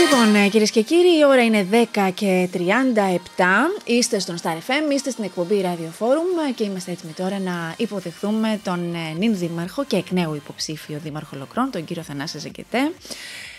Λοιπόν, ε, κυρίες και κύριοι, η ώρα είναι 10 και 37. Είστε στον Star FM, είστε στην εκπομπή Radio Forum ε, και είμαστε έτοιμοι τώρα να υποδεχθούμε τον ε, νυν δήμαρχο και εκ νέου υποψήφιο δήμαρχο Λοκρών, τον κύριο Θανάση Ζεγκετέ.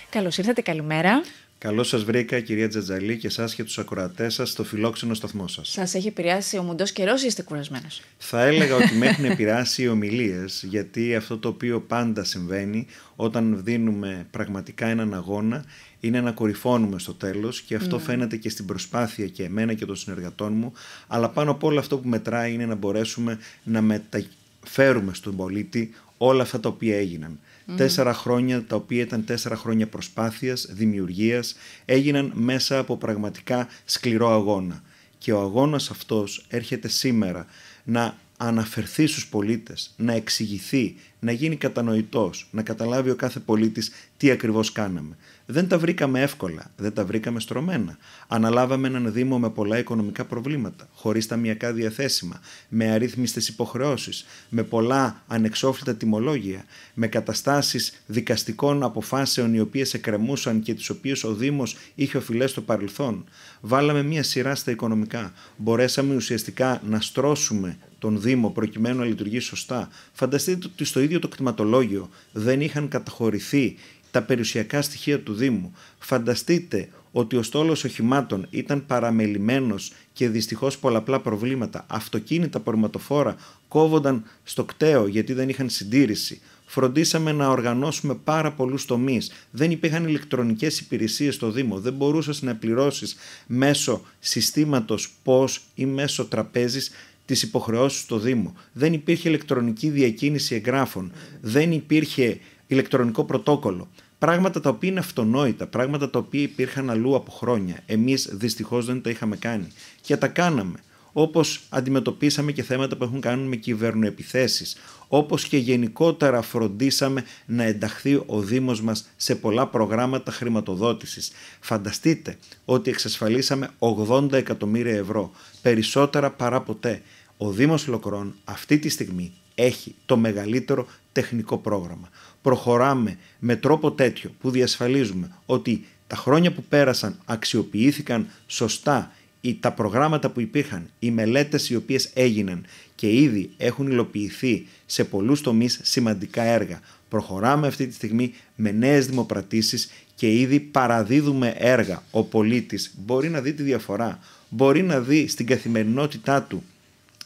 Καλώς ήρθατε, καλημέρα. Καλώς σας βρήκα, κυρία Τζατζαλή, και εσάς και τους ακροατές σας στο φιλόξενο σταθμό σας. Σας έχει επηρεάσει ο μουντός καιρός ή είστε κουρασμένος. Θα έλεγα ότι με έχουν επηρεάσει οι ομιλίες, γιατί αυτό το οποίο πάντα συμβαίνει όταν δίνουμε πραγματικά έναν αγώνα είναι να κορυφώνουμε στο τέλος και αυτό ναι. φαίνεται και στην προσπάθεια και εμένα και των συνεργατών μου. Αλλά πάνω από όλα αυτό που μετράει είναι να μπορέσουμε να μεταφέρουμε στον πολίτη όλα αυτά τα οποία έγιναν. Τέσσερα χρόνια τα οποία ήταν τέσσερα χρόνια προσπάθειας, δημιουργίας, έγιναν μέσα από πραγματικά σκληρό αγώνα. Και ο αγώνας αυτός έρχεται σήμερα να αναφερθεί στους πολίτες, να εξηγηθεί, να γίνει κατανοητός, να καταλάβει ο κάθε πολίτης τι ακριβώς κάναμε. Δεν τα βρήκαμε εύκολα, δεν τα βρήκαμε στρωμένα. Αναλάβαμε έναν Δήμο με πολλά οικονομικά προβλήματα, χωρίς ταμιακά διαθέσιμα, με αρρύθμιστες υποχρεώσεις, με πολλά ανεξόφλητα τιμολόγια, με καταστάσεις δικαστικών αποφάσεων οι οποίες εκκρεμούσαν και τις οποίες ο Δήμος είχε οφειλές στο παρελθόν. Βάλαμε μία σειρά στα οικονομικά. Μπορέσαμε ουσιαστικά να στρώσουμε τον Δήμο προκειμένου να λειτουργήσει σωστά. Φανταστείτε ότι στο ίδιο το κτηματολόγιο δεν είχαν καταχωρηθεί τα περιουσιακά στοιχεία του Δήμου. Φανταστείτε ότι ο στόλος οχημάτων ήταν παραμελημένος και δυστυχώς πολλαπλά προβλήματα. Αυτοκίνητα πορματοφόρα κόβονταν στο κταίο γιατί δεν είχαν συντήρηση. Φροντίσαμε να οργανώσουμε πάρα πολλούς τομείς. Δεν υπήρχαν ηλεκτρονικές υπηρεσίες στο Δήμο. Δεν μπορούσες να πληρώσεις μέσω συστήματος πώς ή μέσω τραπέζης τις υποχρεώσεις στο Δήμο. Δεν υπήρχε ηλεκτρονική διακίνηση εγγράφων. Δεν υπήρχε ηλεκτρονικό πρωτόκολλο. Πράγματα τα οποία είναι αυτονόητα, πράγματα τα οποία υπήρχαν αλλού από χρόνια. Εμείς δυστυχώς δεν τα είχαμε κάνει και τα κάναμε όπως αντιμετωπίσαμε και θέματα που έχουν κάνουν με κυβερνοεπιθέσεις, όπως και γενικότερα φροντίσαμε να ενταχθεί ο δήμος μας σε πολλά προγράμματα χρηματοδότησης. Φανταστείτε ότι εξασφαλίσαμε 80 εκατομμύρια ευρώ, περισσότερα παρά ποτέ. Ο Δήμος Λοκρών αυτή τη στιγμή έχει το μεγαλύτερο τεχνικό πρόγραμμα. Προχωράμε με τρόπο τέτοιο που διασφαλίζουμε ότι τα χρόνια που πέρασαν αξιοποιήθηκαν σωστά τα προγράμματα που υπήρχαν, οι μελέτες οι οποίες έγιναν και ήδη έχουν υλοποιηθεί σε πολλούς τομείς σημαντικά έργα. Προχωράμε αυτή τη στιγμή με νέες δημοπρατήσεις και ήδη παραδίδουμε έργα. Ο πολίτης μπορεί να δει τη διαφορά, μπορεί να δει στην καθημερινότητά του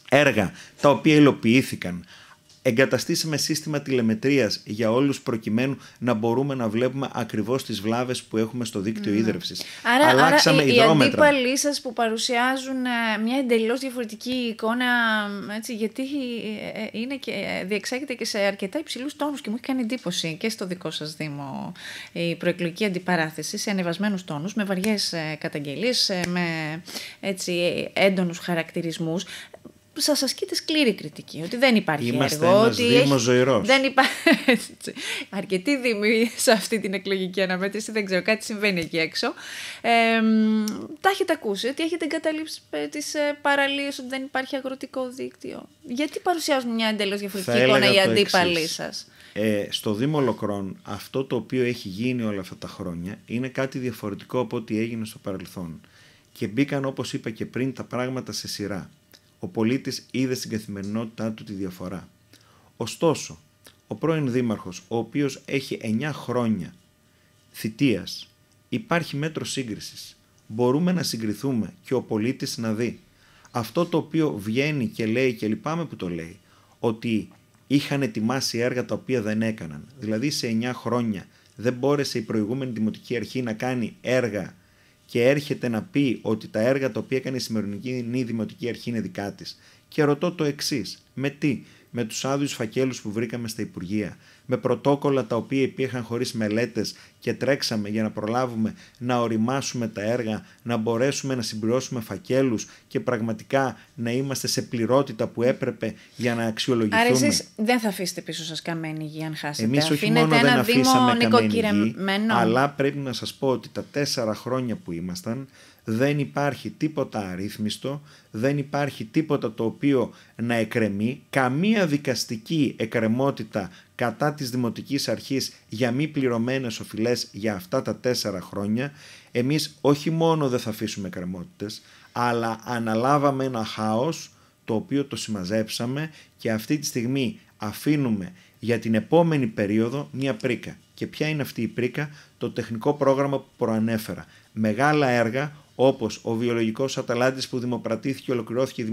έργα τα οποία υλοποιήθηκαν Εγκαταστήσαμε σύστημα τηλεμετρίας για όλους προκειμένου να μπορούμε να βλέπουμε ακριβώς τις βλάβες που έχουμε στο δίκτυο mm. Άρα, άρα οι, αντίπαλοι σας που παρουσιάζουν ε, μια εντελώς διαφορετική εικόνα ε, έτσι, γιατί ε, είναι και, διεξάγεται και σε αρκετά υψηλούς τόνους και μου έχει κάνει εντύπωση και στο δικό σας Δήμο η προεκλογική αντιπαράθεση σε ανεβασμένους τόνους με βαριές καταγγελίες, με έτσι, έντονους χαρακτηρισμούς σας ασκείται σκληρή κριτική. Ότι δεν υπάρχει Είμαστε έργο. Ένας ότι Δήμο έχει... Δεν υπάρχει. Αρκετοί Δήμοι σε αυτή την εκλογική αναμέτρηση. Δεν ξέρω, κάτι συμβαίνει εκεί έξω. Ε, τα έχετε ακούσει ότι έχετε εγκαταλείψει ε, τις ε, παραλίες, ότι δεν υπάρχει αγροτικό δίκτυο. Γιατί παρουσιάζουν μια εντελώς διαφορετική εικόνα οι αντίπαλοι σας. Ε, στο Δήμο Λοκρόν αυτό το οποίο έχει γίνει όλα αυτά τα χρόνια είναι κάτι διαφορετικό από ό,τι έγινε στο παρελθόν. Και μπήκαν όπως είπα και πριν τα πράγματα σε σειρά ο πολίτης είδε στην καθημερινότητά του τη διαφορά. Ωστόσο, ο πρώην Δήμαρχος, ο οποίος έχει 9 χρόνια θητείας, υπάρχει μέτρο σύγκρισης. Μπορούμε να συγκριθούμε και ο πολίτης να δει. Αυτό το οποίο βγαίνει και λέει και λυπάμαι που το λέει, ότι είχαν ετοιμάσει έργα τα οποία δεν έκαναν. Δηλαδή σε 9 χρόνια δεν μπόρεσε η προηγούμενη Δημοτική Αρχή να κάνει έργα και έρχεται να πει ότι τα έργα τα οποία έκανε η σημερινή δημοτική αρχή είναι δικά της. Και ρωτώ το εξής: Με τι, με τους άδειους φακέλους που βρήκαμε στα Υπουργεία, με πρωτόκολλα τα οποία υπήρχαν χωρίς μελέτες και τρέξαμε για να προλάβουμε να οριμάσουμε τα έργα, να μπορέσουμε να συμπληρώσουμε φακέλους και πραγματικά να είμαστε σε πληρότητα που έπρεπε για να αξιολογηθούμε. Άρα εσείς δεν θα αφήσετε πίσω σας καμένη γη αν χάσετε. Εμείς όχι μόνο δεν αφήσαμε καμένη γη, αλλά πρέπει να σας πω ότι τα τέσσερα χρόνια που ήμασταν δεν υπάρχει τίποτα αρρύθμιστο, δεν υπάρχει τίποτα το οποίο να εκρεμεί, καμία δικαστική εκκρεμότητα κατά της Δημοτικής Αρχής για μη πληρωμένες οφειλές για αυτά τα τέσσερα χρόνια, εμείς όχι μόνο δεν θα αφήσουμε κρεμότητες, αλλά αναλάβαμε ένα χάος το οποίο το συμμαζέψαμε και αυτή τη στιγμή αφήνουμε για την επόμενη περίοδο μια πρίκα. Και ποια είναι αυτή η πρίκα, το τεχνικό πρόγραμμα που προανέφερα. Μεγάλα έργα όπως ο βιολογικός αταλάντης που δημοπρατήθηκε, ολοκληρώθηκε η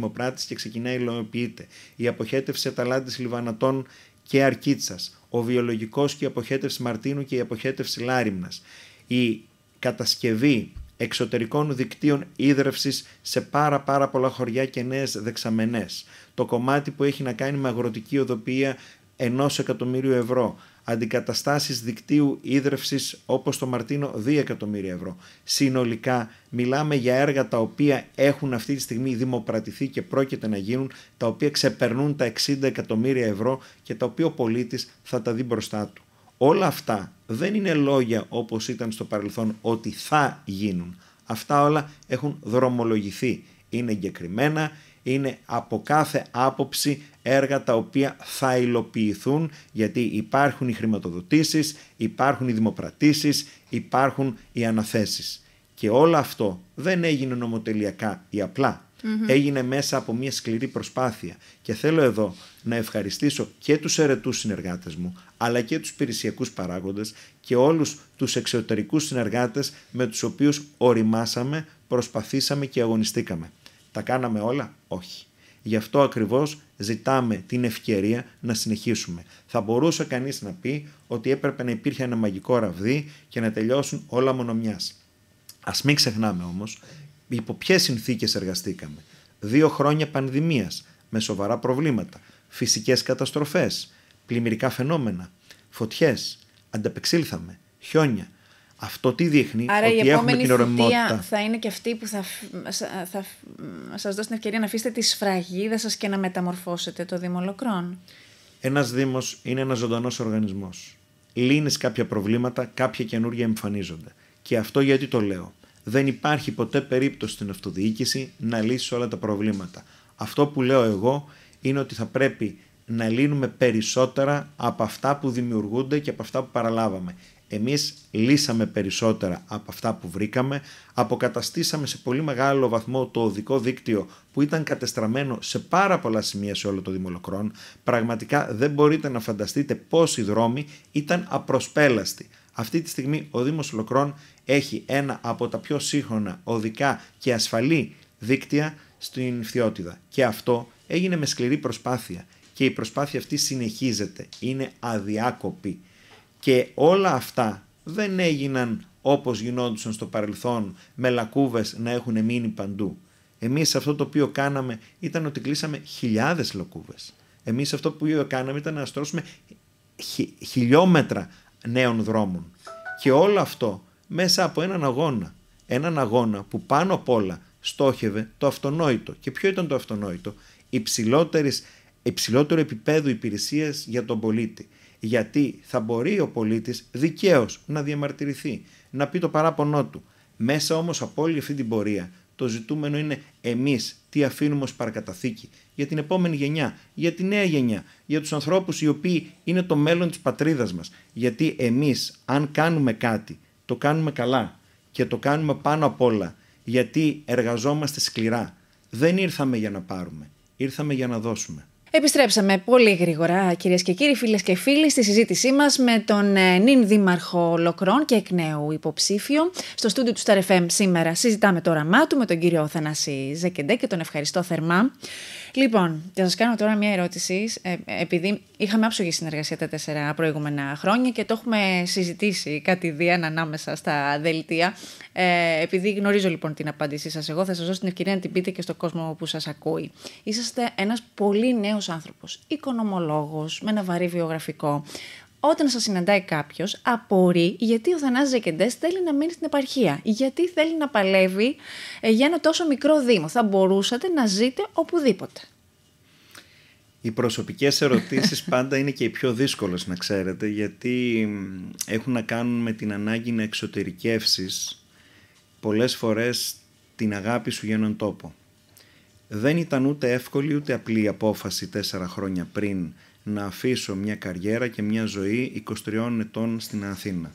και ξεκινάει, υλοποιείται. Η αποχέτευση Αταλάντης Λιβανατών και αρκίτσα, ο βιολογικός και η αποχέτευση Μαρτίνου και η αποχέτευση Λάριμνας, η κατασκευή εξωτερικών δικτύων ίδρυυση σε πάρα πάρα πολλά χωριά και νέες δεξαμενές, το κομμάτι που έχει να κάνει με αγροτική οδοποιία ενός εκατομμύριου ευρώ, αντικαταστάσεις δικτύου ίδρυυσης όπως το Μαρτίνο 2 εκατομμύρια ευρώ. Συνολικά μιλάμε για έργα τα οποία έχουν αυτή τη στιγμή δημοπρατηθεί και πρόκειται να γίνουν, τα οποία ξεπερνούν τα 60 εκατομμύρια ευρώ και τα οποία ο πολίτης θα τα δει μπροστά του. Όλα αυτά δεν είναι λόγια όπως ήταν στο παρελθόν ότι θα γίνουν. Αυτά όλα έχουν δρομολογηθεί. Είναι εγκεκριμένα, είναι από κάθε άποψη έργα τα οποία θα υλοποιηθούν γιατί υπάρχουν οι χρηματοδοτήσεις, υπάρχουν οι δημοπρατήσεις, υπάρχουν οι αναθέσεις. Και όλο αυτό δεν έγινε νομοτελειακά ή Έγινε μέσα από μια σκληρή προσπάθεια. Και θέλω εδώ να ευχαριστήσω και τους ερετούς συνεργάτες μου, αλλά και τους υπηρεσιακούς παράγοντες και όλους τους εξωτερικούς συνεργάτες με τους οποίους οριμάσαμε, προσπαθήσαμε και αγωνιστήκαμε. Τα κάναμε όλα, όχι. Γι' αυτό ακριβώς ζητάμε την ευκαιρία να συνεχίσουμε. Θα μπορούσε κανείς να πει ότι έπρεπε να υπήρχε ένα μαγικό ραβδί και να τελειώσουν όλα μονομιάς. Ας μην ξεχνάμε όμως υπό ποιες συνθήκες εργαστήκαμε. Δύο χρόνια πανδημίας με σοβαρά προβλήματα, φυσικές καταστροφές, πλημμυρικά φαινόμενα, φωτιές, ανταπεξήλθαμε, χιόνια, αυτό τι δείχνει, Άρα ότι έχουμε την θητεία θα είναι και αυτή που θα, θα σας δώσει την ευκαιρία να αφήσετε τη σφραγίδα σας και να μεταμορφώσετε το Δήμο Λοκρών. Ένας Δήμος είναι ένας ζωντανός οργανισμός. Λύνεις κάποια προβλήματα, κάποια καινούργια εμφανίζονται. Και αυτό γιατί το λέω. Δεν υπάρχει ποτέ περίπτωση στην αυτοδιοίκηση να λύσει όλα τα προβλήματα. Αυτό που λέω εγώ είναι ότι θα πρέπει να λύνουμε περισσότερα από αυτά που δημιουργούνται και από αυτά που παραλάβαμε. Εμείς λύσαμε περισσότερα από αυτά που βρήκαμε, αποκαταστήσαμε σε πολύ μεγάλο βαθμό το οδικό δίκτυο που ήταν κατεστραμμένο σε πάρα πολλά σημεία σε όλο το Δημολοκρόν. Πραγματικά δεν μπορείτε να φανταστείτε πόσοι δρόμοι ήταν απροσπέλαστοι. Αυτή τη στιγμή ο Δήμος Λοκρόν έχει ένα από τα πιο σύγχρονα οδικά και ασφαλή δίκτυα στην Φθιώτιδα. Και αυτό έγινε με σκληρή προσπάθεια και η προσπάθεια αυτή συνεχίζεται, είναι αδιάκοπη. Και όλα αυτά δεν έγιναν όπως γινόντουσαν στο παρελθόν με λακκούβες να έχουν μείνει παντού. Εμείς αυτό το οποίο κάναμε ήταν ότι κλείσαμε χιλιάδες λακκούβες. Εμείς αυτό που κάναμε ήταν να στρώσουμε χιλιόμετρα νέων δρόμων. Και όλο αυτό μέσα από έναν αγώνα. Έναν αγώνα που πάνω απ' όλα στόχευε το αυτονόητο. Και ποιο ήταν το αυτονόητο? υψηλότερο επίπεδο επίπεδου για τον πολίτη γιατί θα μπορεί ο πολίτης δικαίως να διαμαρτυρηθεί, να πει το παράπονό του. Μέσα όμως από όλη αυτή την πορεία το ζητούμενο είναι εμείς τι αφήνουμε ως παρακαταθήκη για την επόμενη γενιά, για τη νέα γενιά, για τους ανθρώπους οι οποίοι είναι το μέλλον της πατρίδας μας. Γιατί εμείς αν κάνουμε κάτι, το κάνουμε καλά και το κάνουμε πάνω απ' όλα γιατί εργαζόμαστε σκληρά. Δεν ήρθαμε για να πάρουμε, ήρθαμε για να δώσουμε. Επιστρέψαμε πολύ γρήγορα, κυρίες και κύριοι, φίλες και φίλοι, στη συζήτησή μας με τον ε, νυν δήμαρχο Λοκρών και εκ νέου υποψήφιο. Στο στούντιο του Star FM σήμερα συζητάμε το όραμά του με τον κύριο Θανάση Ζεκεντέ και τον ευχαριστώ θερμά. Λοιπόν, θα σας κάνω τώρα μια ερώτηση. Ε, επειδή είχαμε άψογη συνεργασία τα τέσσερα προηγούμενα χρόνια και το έχουμε συζητήσει κάτι δίαν ανάμεσα στα δελτία. Ε, επειδή γνωρίζω λοιπόν την απάντησή σας, εγώ θα σας δώσω την ευκαιρία να την πείτε και στον κόσμο που σας ακούει. Είσαστε ένας πολύ νέος άνθρωπος, οικονομολόγος, με ένα βαρύ βιογραφικό, όταν σας συναντάει κάποιος, απορεί γιατί ο Θανάσης Ζεκεντές θέλει να μείνει στην επαρχία. Γιατί θέλει να παλεύει ε, για ένα τόσο μικρό Δήμο. Θα μπορούσατε να ζείτε οπουδήποτε. Οι προσωπικές ερωτήσεις πάντα είναι και οι πιο δύσκολες να ξέρετε γιατί έχουν να κάνουν με την ανάγκη να εξωτερικέύσει πολλές φορές την αγάπη σου για έναν τόπο. Δεν ήταν ούτε εύκολη ούτε απλή η απόφαση τέσσερα χρόνια πριν να αφήσω μια καριέρα και μια ζωή 23 ετών στην Αθήνα.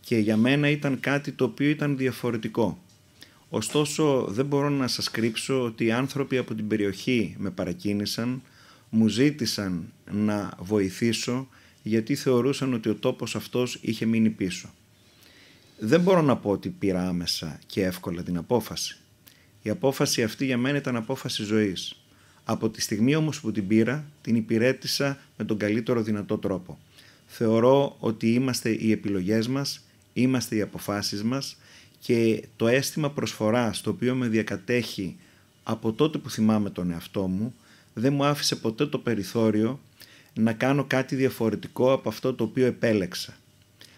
Και για μένα ήταν κάτι το οποίο ήταν διαφορετικό. Ωστόσο δεν μπορώ να σας κρύψω ότι οι άνθρωποι από την περιοχή με παρακίνησαν, μου ζήτησαν να βοηθήσω γιατί θεωρούσαν ότι ο τόπος αυτός είχε μείνει πίσω. Δεν μπορώ να πω ότι πήρα άμεσα και εύκολα την απόφαση. Η απόφαση αυτή για μένα ήταν απόφαση ζωής. Από τη στιγμή όμως που την πήρα, την υπηρέτησα με τον καλύτερο δυνατό τρόπο. Θεωρώ ότι είμαστε οι επιλογές μας, είμαστε οι αποφάσεις μας και το αίσθημα προσφοράς το οποίο με διακατέχει από τότε που θυμάμαι τον εαυτό μου δεν μου άφησε ποτέ το περιθώριο να κάνω κάτι διαφορετικό από αυτό το οποίο επέλεξα.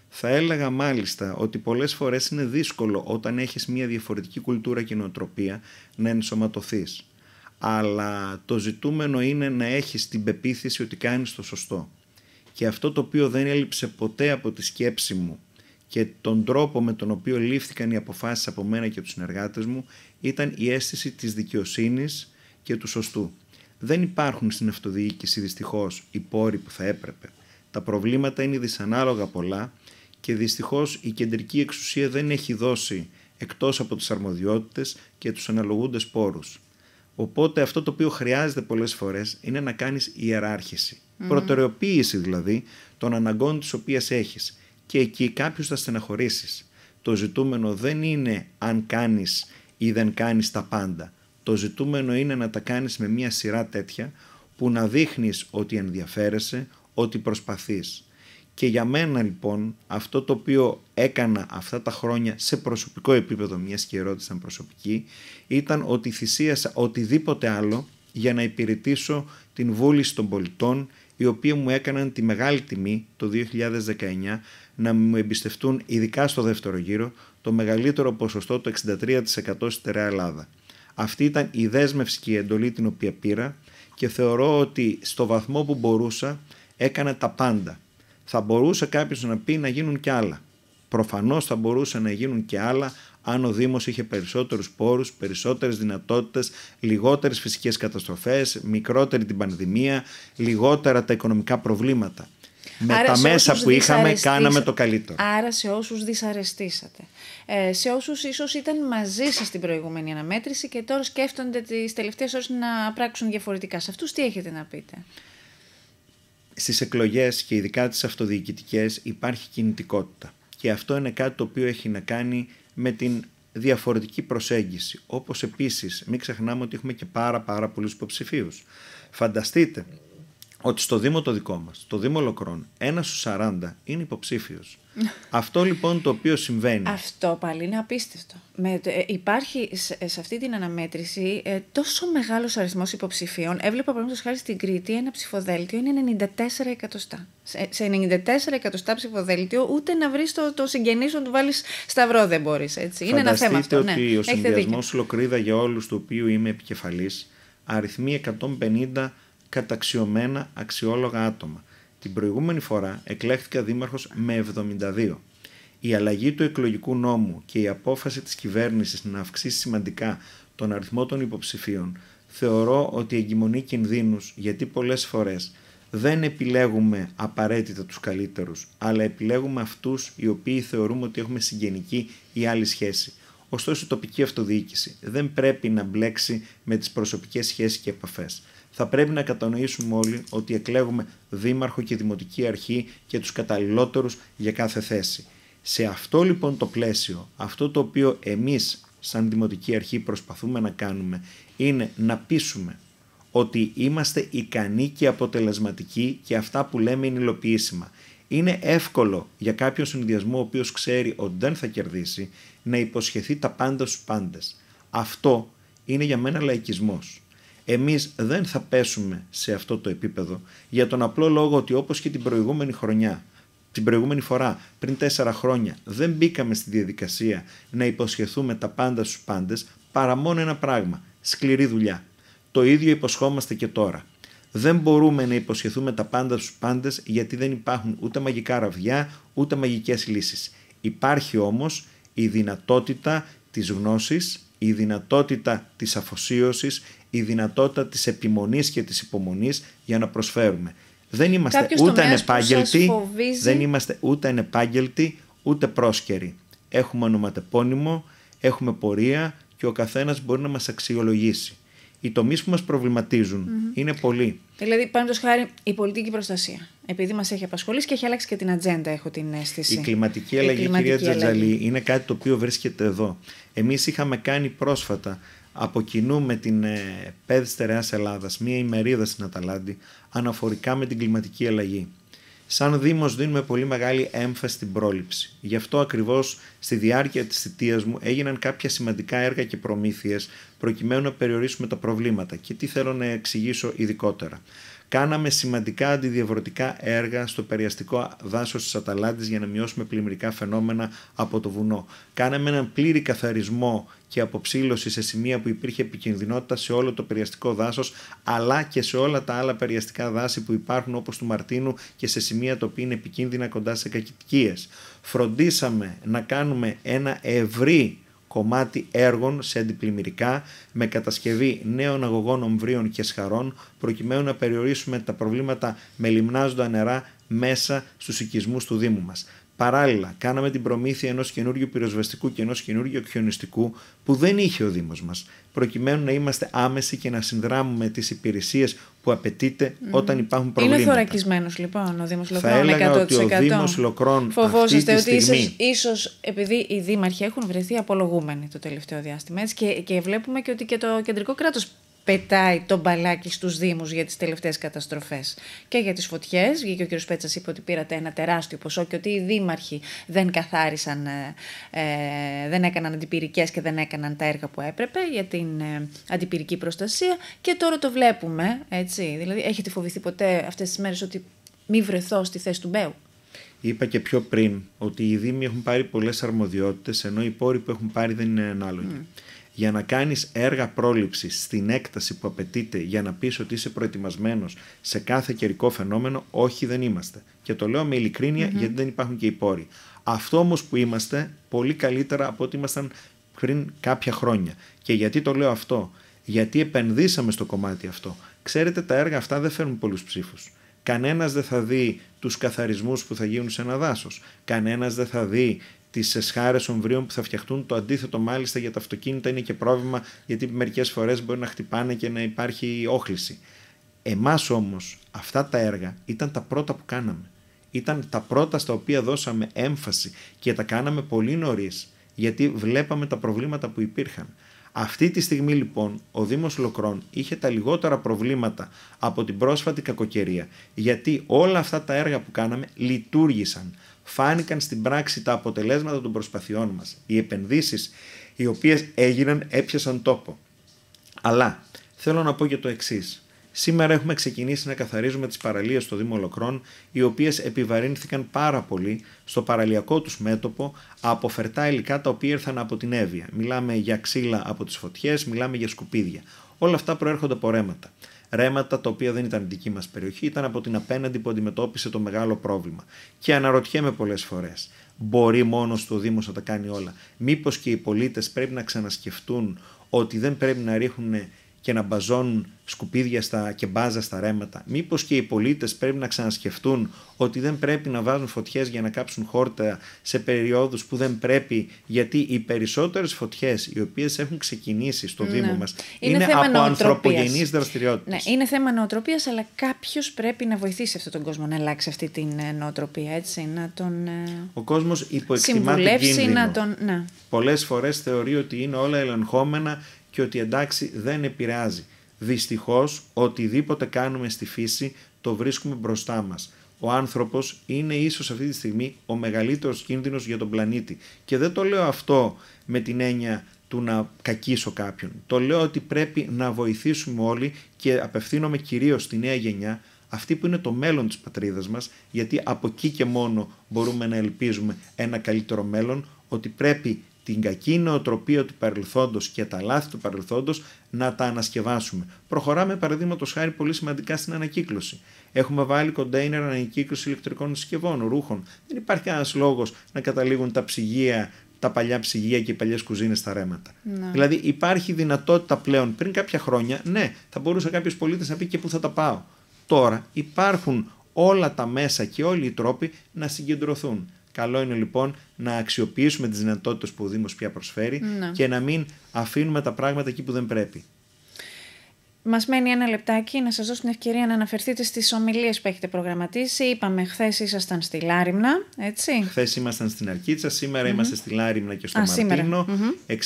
Θα έλεγα μάλιστα ότι πολλές φορές είναι δύσκολο όταν έχεις μια διαφορετική κουλτούρα και νοοτροπία να ενσωματωθείς αλλά το ζητούμενο είναι να έχεις την πεποίθηση ότι κάνεις το σωστό. Και αυτό το οποίο δεν έλειψε ποτέ από τη σκέψη μου και τον τρόπο με τον οποίο λήφθηκαν οι αποφάσεις από μένα και τους συνεργάτες μου ήταν η αίσθηση της δικαιοσύνης και του σωστού. Δεν υπάρχουν στην αυτοδιοίκηση δυστυχώς οι πόροι που θα έπρεπε. Τα προβλήματα είναι δυσανάλογα πολλά και δυστυχώς η κεντρική εξουσία δεν έχει δώσει εκτός από τις αρμοδιότητες και τους αναλογούντες πόρους. Οπότε αυτό το οποίο χρειάζεται πολλές φορές είναι να κάνεις ιεράρχηση. Mm. Προτεραιοποίηση δηλαδή των αναγκών τις οποίες έχεις. Και εκεί κάποιους θα στεναχωρήσεις. Το ζητούμενο δεν είναι αν κάνεις ή δεν κάνεις τα πάντα. Το ζητούμενο είναι να τα κάνεις με μια σειρά τέτοια που να δείχνεις ότι ενδιαφέρεσαι, ότι προσπαθείς. Και για μένα λοιπόν αυτό το οποίο έκανα αυτά τα χρόνια σε προσωπικό επίπεδο, μιας και ερώτησαν προσωπική, ήταν ότι θυσίασα οτιδήποτε άλλο για να υπηρετήσω την βούληση των πολιτών, οι οποίοι μου έκαναν τη μεγάλη τιμή το 2019 να μου εμπιστευτούν ειδικά στο δεύτερο γύρο το μεγαλύτερο ποσοστό το 63% στη Τερά Ελλάδα. Αυτή ήταν η δέσμευση και η εντολή την οποία πήρα και θεωρώ ότι στο βαθμό που μπορούσα έκανα τα πάντα θα μπορούσε κάποιος να πει να γίνουν και άλλα. Προφανώς θα μπορούσε να γίνουν και άλλα αν ο Δήμος είχε περισσότερους πόρους, περισσότερες δυνατότητες, λιγότερες φυσικές καταστροφές, μικρότερη την πανδημία, λιγότερα τα οικονομικά προβλήματα. Με τα μέσα που είχαμε, κάναμε το καλύτερο. Άρα, σε όσους δυσαρεστήσατε, ε, σε όσους ίσως ήταν μαζί σας την προηγούμενη αναμέτρηση και τώρα σκέφτονται τις τελευταίες ώρες να πράξουν διαφορετικά, σε αυτούς τι έχετε να πείτε στις εκλογές και ειδικά τις αυτοδιοικητικές υπάρχει κινητικότητα. Και αυτό είναι κάτι το οποίο έχει να κάνει με την διαφορετική προσέγγιση. Όπως επίσης μην ξεχνάμε ότι έχουμε και πάρα πάρα πολλούς υποψηφίους. Φανταστείτε ότι στο Δήμο το δικό μας, το Δήμο Λοκρόν, ένας στους 40 είναι υποψήφιος. αυτό λοιπόν το οποίο συμβαίνει. Αυτό πάλι είναι απίστευτο. Με, ε, υπάρχει ε, σε, αυτή την αναμέτρηση ε, τόσο μεγάλος αριθμός υποψηφίων. Έβλεπα παραδείγματος χάρη στην Κρήτη ένα ψηφοδέλτιο είναι 94 εκατοστά. Σε, 94 εκατοστά ψηφοδέλτιο ούτε να βρεις το, το συγγενής σου να του βάλεις σταυρό δεν μπορείς. Έτσι. Είναι ένα θέμα αυτό. Ναι. ότι ναι, ο συνδυασμό Λοκρίδα για όλους του οποίου είμαι επικεφαλής αριθμεί 150 καταξιωμένα αξιόλογα άτομα. Την προηγούμενη φορά εκλέχθηκα δήμαρχος με 72. Η αλλαγή του εκλογικού νόμου και η απόφαση της κυβέρνησης να αυξήσει σημαντικά τον αριθμό των υποψηφίων θεωρώ ότι εγκυμονεί κινδύνους γιατί πολλές φορές δεν επιλέγουμε απαραίτητα τους καλύτερους, αλλά επιλέγουμε αυτούς οι οποίοι θεωρούμε ότι έχουμε συγγενική ή άλλη σχέση. Ωστόσο η τοπική αυτοδιοίκηση δεν πρέπει να μπλέξει με τις προσωπικές σχέσεις και επαφές θα πρέπει να κατανοήσουμε όλοι ότι εκλέγουμε δήμαρχο και δημοτική αρχή και τους καταλληλότερους για κάθε θέση. Σε αυτό λοιπόν το πλαίσιο, αυτό το οποίο εμείς σαν δημοτική αρχή προσπαθούμε να κάνουμε είναι να πείσουμε ότι είμαστε ικανοί και αποτελεσματικοί και αυτά που λέμε είναι υλοποιήσιμα. Είναι εύκολο για κάποιον συνδυασμό ο οποίος ξέρει ότι δεν θα κερδίσει να υποσχεθεί τα πάντα στους πάντες. Αυτό είναι για μένα λαϊκισμός εμείς δεν θα πέσουμε σε αυτό το επίπεδο για τον απλό λόγο ότι όπως και την προηγούμενη χρονιά, την προηγούμενη φορά, πριν τέσσερα χρόνια, δεν μπήκαμε στη διαδικασία να υποσχεθούμε τα πάντα στους πάντες παρά μόνο ένα πράγμα, σκληρή δουλειά. Το ίδιο υποσχόμαστε και τώρα. Δεν μπορούμε να υποσχεθούμε τα πάντα στους πάντες γιατί δεν υπάρχουν ούτε μαγικά ραβιά, ούτε μαγικές λύσεις. Υπάρχει όμως η δυνατότητα της γνώσης, η δυνατότητα της αφοσίωσης, η δυνατότητα της επιμονής και της υπομονής για να προσφέρουμε. Δεν είμαστε ούτε ανεπάγγελτοι, δεν είμαστε ούτε ανεπάγγελτοι, ούτε πρόσκαιροι. Έχουμε ονοματεπώνυμο, έχουμε πορεία και ο καθένας μπορεί να μας αξιολογήσει. Οι τομείς που μας προβληματιζουν είναι πολλοί. Δηλαδή, πάντως χάρη η πολιτική προστασία. Επειδή μας έχει απασχολήσει και έχει αλλάξει και την ατζέντα, έχω την αίσθηση. Η κλιματική αλλαγή, κυρία Τζατζαλή, είναι κάτι το οποίο βρίσκεται εδώ. Εμείς είχαμε κάνει πρόσφατα από κοινού με την ε, ΠΕΔ Στερεάς Ελλάδας, μια ημερίδα στην Αταλάντη, αναφορικά με την κλιματική αλλαγή. Σαν Δήμος, δίνουμε πολύ μεγάλη έμφαση στην πρόληψη. Γι' αυτό ακριβώς στη διάρκεια της θητείας μου έγιναν κάποια σημαντικά έργα και προμήθειες προκειμένου να περιορίσουμε τα προβλήματα. Και τι θέλω να εξηγήσω ειδικότερα. Κάναμε σημαντικά αντιδιαβρωτικά έργα στο περιαστικό δάσος της Αταλάντης για να μειώσουμε πλημμυρικά φαινόμενα από το βουνό. Κάναμε έναν πλήρη καθαρισμό και αποψήλωση σε σημεία που υπήρχε επικινδυνότητα σε όλο το περιαστικό δάσος, αλλά και σε όλα τα άλλα περιαστικά δάση που υπάρχουν όπως του Μαρτίνου και σε σημεία τα οποία είναι επικίνδυνα κοντά σε κακητικίες. Φροντίσαμε να κάνουμε ένα ευρύ κομμάτι έργων σε αντιπλημμυρικά με κατασκευή νέων αγωγών ομβρίων και σχαρών προκειμένου να περιορίσουμε τα προβλήματα με λιμνάζοντα νερά μέσα στους οικισμούς του Δήμου μας. Παράλληλα, κάναμε την προμήθεια ενός καινούριου πυροσβεστικού και ενός καινούριου χιονιστικού που δεν είχε ο Δήμος μας, προκειμένου να είμαστε άμεση και να συνδράμουμε τις υπηρεσίες που απαιτείται mm. όταν υπάρχουν προβλήματα. Είναι θωρακισμένος λοιπόν ο Δήμος Λοκρών. Θα έλεγα 100%. ότι ο Δήμο Λοκρών. Φοβόσαστε ότι ίσω επειδή οι δήμαρχοι έχουν βρεθεί απολογούμενοι το τελευταίο διάστημα έτσι, και, και βλέπουμε και ότι και το κεντρικό κράτος πετάει το μπαλάκι στους Δήμους για τις τελευταίες καταστροφές και για τις φωτιές. Βγήκε ο κ. Πέτσας είπε ότι πήρατε ένα τεράστιο ποσό και ότι οι δήμαρχοι δεν καθάρισαν, ε, ε, δεν έκαναν αντιπυρικές και δεν έκαναν τα έργα που έπρεπε για την ε, αντιπυρική προστασία και τώρα το βλέπουμε, έτσι. Δηλαδή έχετε φοβηθεί ποτέ αυτές τις μέρες ότι μη βρεθώ στη θέση του Μπέου. Είπα και πιο πριν ότι οι Δήμοι έχουν πάρει πολλές αρμοδιότητες ενώ οι πόροι που έχουν πάρει δεν είναι ανάλογοι για να κάνεις έργα πρόληψης στην έκταση που απαιτείται για να πεις ότι είσαι προετοιμασμένος σε κάθε καιρικό φαινόμενο, όχι δεν είμαστε. Και το λέω με ειλικρινεια γιατί δεν υπάρχουν και οι πόροι. Αυτό όμως που είμαστε πολύ καλύτερα από ό,τι ήμασταν πριν κάποια χρόνια. Και γιατί το λέω αυτό. Γιατί επενδύσαμε στο κομμάτι αυτό. Ξέρετε τα έργα αυτά δεν φέρνουν πολλούς ψήφους. Κανένας δεν θα δει τους καθαρισμούς που θα γίνουν σε ένα δάσος. Κανένας δεν θα δει τις εσχάρες ομβρίων που θα φτιαχτούν. Το αντίθετο, μάλιστα, για τα αυτοκίνητα είναι και πρόβλημα, γιατί μερικές φορές μπορεί να χτυπάνε και να υπάρχει όχληση. Εμάς όμως, αυτά τα έργα ήταν τα πρώτα που κάναμε. Ήταν τα πρώτα στα οποία δώσαμε έμφαση και τα κάναμε πολύ νωρίς, γιατί βλέπαμε τα προβλήματα που υπήρχαν. Αυτή τη στιγμή λοιπόν ο Δήμος Λοκρών είχε τα λιγότερα προβλήματα από την πρόσφατη κακοκαιρία γιατί όλα αυτά τα έργα που κάναμε λειτουργήσαν φάνηκαν στην πράξη τα αποτελέσματα των προσπαθειών μας. Οι επενδύσεις οι οποίες έγιναν έπιασαν τόπο. Αλλά θέλω να πω και το εξής. Σήμερα έχουμε ξεκινήσει να καθαρίζουμε τις παραλίες στο Δήμο Ολοκρών, οι οποίες επιβαρύνθηκαν πάρα πολύ στο παραλιακό τους μέτωπο από φερτά υλικά τα οποία ήρθαν από την Εύβοια. Μιλάμε για ξύλα από τις φωτιές, μιλάμε για σκουπίδια. Όλα αυτά προέρχονται από ρέματα. Ρέματα τα οποία δεν ήταν δική μας περιοχή, ήταν από την απέναντι που αντιμετώπισε το μεγάλο πρόβλημα. Και αναρωτιέμαι πολλές φορές, μπορεί μόνος του ο Δήμος να τα κάνει όλα. Μήπως και οι πολίτες πρέπει να ξανασκεφτούν ότι δεν πρέπει να ρίχνουν και να μπαζώνουν σκουπίδια στα, και μπάζα στα ρέματα. Μήπως και οι πολίτες πρέπει να ξανασκεφτούν ότι δεν πρέπει να βάζουν φωτιές για να κάψουν χόρτα σε περιόδους που δεν πρέπει, γιατί οι περισσότερες φωτιές οι οποίες έχουν ξεκινήσει στο ναι. Δήμο μας είναι, είναι από ανθρωπογενείς δραστηριότητες. Ναι, είναι θέμα νοοτροπίας, αλλά κάποιος πρέπει να βοηθήσει αυτόν τον κόσμο να αλλάξει αυτή την ε, νοοτροπία, έτσι, να τον. Ε, Ο κόσμος υποεκτιμάται. Να τον... Ναι. Πολλές φορές θεωρεί ότι είναι όλα ελεγχόμενα και ότι εντάξει δεν επηρεάζει. Δυστυχώς οτιδήποτε κάνουμε στη φύση το βρίσκουμε μπροστά μας. Ο άνθρωπος είναι ίσως αυτή τη στιγμή ο μεγαλύτερος κίνδυνος για τον πλανήτη. Και δεν το λέω αυτό με την έννοια του να κακίσω κάποιον. Το λέω ότι πρέπει να βοηθήσουμε όλοι και απευθύνομαι κυρίως στη νέα γενιά, αυτή που είναι το μέλλον της πατρίδας μας, γιατί από εκεί και μόνο μπορούμε να ελπίζουμε ένα καλύτερο μέλλον, ότι πρέπει την κακή νοοτροπία του παρελθόντος και τα λάθη του παρελθόντος να τα ανασκευάσουμε. Προχωράμε παραδείγματος χάρη πολύ σημαντικά στην ανακύκλωση. Έχουμε βάλει κοντέινερ ανακύκλωση ηλεκτρικών συσκευών, ρούχων. Δεν υπάρχει κανένας λόγος να καταλήγουν τα ψυγεία, τα παλιά ψυγεία και οι παλιές κουζίνες στα ρέματα. Να. Δηλαδή υπάρχει δυνατότητα πλέον πριν κάποια χρόνια, ναι, θα μπορούσε κάποιος πολίτης να πει και πού θα τα πάω. Τώρα υπάρχουν όλα τα μέσα και όλοι οι τρόποι να συγκεντρωθούν Καλό είναι λοιπόν να αξιοποιήσουμε τις δυνατότητες που ο Δήμος πια προσφέρει ναι. και να μην αφήνουμε τα πράγματα εκεί που δεν πρέπει. Μας μένει ένα λεπτάκι να σας δώσω την ευκαιρία να αναφερθείτε στις ομιλίες που έχετε προγραμματίσει. Είπαμε, χθες ήσασταν στη Λάριμνα, έτσι. Χθες ήμασταν στην Αρκίτσα, είμαστε στη Λάριμνα και στο Μαρτίνο. 6,5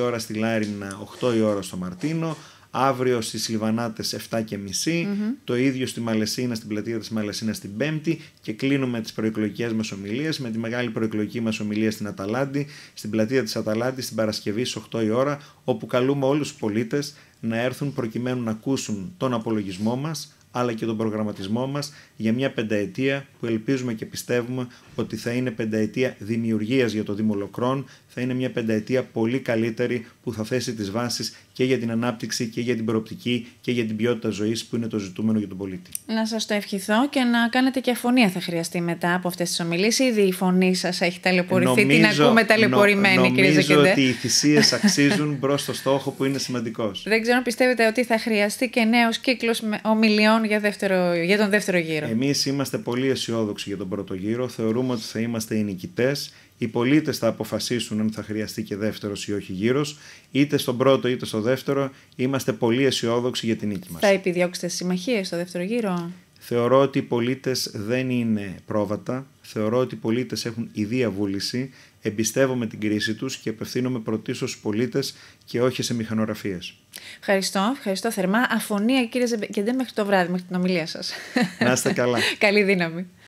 ώρα στη Λάριμνα, 8 η ώρα στο Μαρτίνο. Αύριο στις Λιβανάτες 7.30. Mm-hmm. Το ίδιο στη Μαλαισίνα, στην πλατεία της Μαλαισίνας την Πέμπτη. Και κλείνουμε τις προεκλογικές μας ομιλίες με τη μεγάλη προεκλογική μας ομιλία στην Αταλάντη, στην πλατεία της Αταλάντης, την Παρασκευή στις 8 η ώρα, όπου καλούμε όλους τους πολίτες να έρθουν προκειμένου να ακούσουν τον απολογισμό μας αλλά και τον προγραμματισμό μας για μια πενταετία που ελπίζουμε και πιστεύουμε ότι θα είναι πενταετία δημιουργίας για το Δήμο Λοκρών, θα είναι μια πενταετία πολύ καλύτερη που θα θέσει τις βάσεις και για την ανάπτυξη και για την προοπτική και για την ποιότητα ζωής που είναι το ζητούμενο για τον πολίτη. Να σας το ευχηθώ και να κάνετε και αφωνία θα χρειαστεί μετά από αυτές τις ομιλίες. Ήδη η φωνή σας έχει ταλαιπωρηθεί, την ακούμε ταλαιπωρημένη νο, κύριε Νομίζω ότι οι θυσίες αξίζουν προς το στόχο που είναι σημαντικός. Δεν ξέρω αν πιστεύετε ότι θα χρειαστεί και νέος κύκλος ομιλιών για, δεύτερο, για τον δεύτερο γύρο. Εμείς είμαστε πολύ αισιόδοξοι για τον πρώτο γύρο. Θεωρούμε ότι θα είμαστε οι νικητές. Οι πολίτες θα αποφασίσουν αν θα χρειαστεί και δεύτερος ή όχι γύρος. Είτε στον πρώτο είτε στο δεύτερο. Είμαστε πολύ αισιόδοξοι για την νίκη μας. Θα επιδιώξετε συμμαχίες στο δεύτερο γύρο. Θεωρώ ότι οι πολίτες δεν είναι πρόβατα. Θεωρώ ότι οι πολίτες έχουν ιδία βούληση εμπιστεύομαι την κρίση τους και απευθύνομαι πρωτίστως στους πολίτες και όχι σε μηχανογραφίες. Ευχαριστώ, ευχαριστώ θερμά. Αφωνία κύριε και δεν μέχρι το βράδυ, μέχρι την ομιλία σας. Να είστε καλά. Καλή δύναμη.